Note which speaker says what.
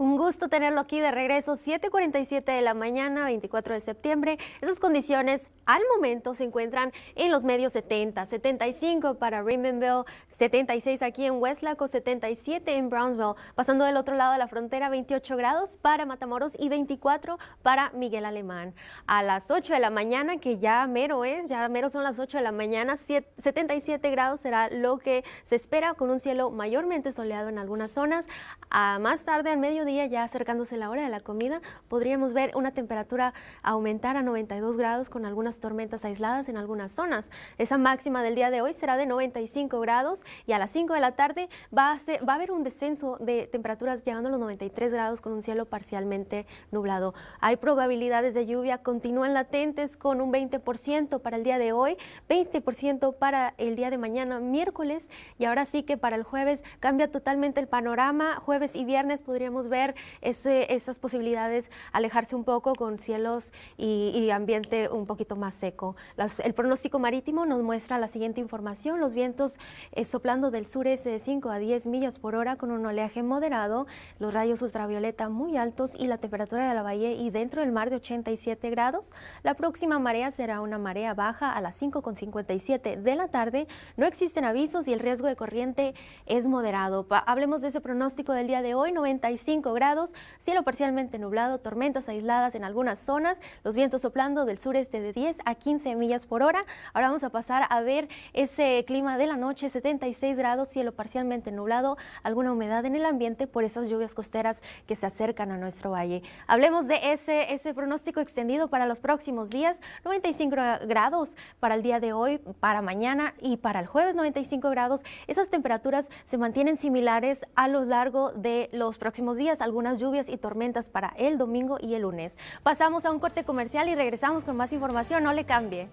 Speaker 1: Un gusto tenerlo aquí de regreso, 7:47 de la mañana, 24 de septiembre. Esas condiciones al momento se encuentran en los medios 70, 75 para Raymondville, 76 aquí en Westlaco, 77 en Brownsville, pasando del otro lado de la frontera, 28 grados para Matamoros y 24 para Miguel Alemán. A las 8 de la mañana, que ya mero es, ya mero son las 8 de la mañana, 77 grados será lo que se espera con un cielo mayormente soleado en algunas zonas. más tarde, al mediodía, ya acercándose la hora de la comida, podríamos ver una temperatura aumentar a 92 grados con algunas tormentas aisladas en algunas zonas. Esa máxima del día de hoy será de 95 grados y a las 5 de la tarde va a, va a haber un descenso de temperaturas llegando a los 93 grados con un cielo parcialmente nublado. Hay probabilidades de lluvia, continúan latentes con un 20% para el día de hoy, 20% para el día de mañana, miércoles, y ahora sí que para el jueves cambia totalmente el panorama. Jueves y viernes podríamos ver ese, esas posibilidades alejarse un poco con cielos y, ambiente un poquito más seco. el pronóstico marítimo nos muestra la siguiente información. Los vientos eh, soplando del sureste de 5 a 10 millas por hora con un oleaje moderado, los rayos ultravioleta muy altos y la temperatura de la bahía y dentro del mar de 87 grados. La próxima marea será una marea baja a las 5.57 de la tarde. No existen avisos y el riesgo de corriente es moderado. hablemos de ese pronóstico del día de hoy, 95 grados, cielo parcialmente nublado, tormentas aisladas en algunas zonas, los vientos soplando del sureste de 10 a 15 millas por hora. Ahora vamos a pasar a ver ese clima de la noche, 76 grados, cielo parcialmente nublado, alguna humedad en el ambiente por esas lluvias costeras que se acercan a nuestro valle. Hablemos de ese, ese pronóstico extendido para los próximos días, 95 grados para el día de hoy, para mañana y para el jueves 95 grados. Esas temperaturas se mantienen similares a lo largo de los próximos días algunas lluvias y tormentas para el domingo y el lunes. Pasamos a un corte comercial y regresamos con más información. No le cambie.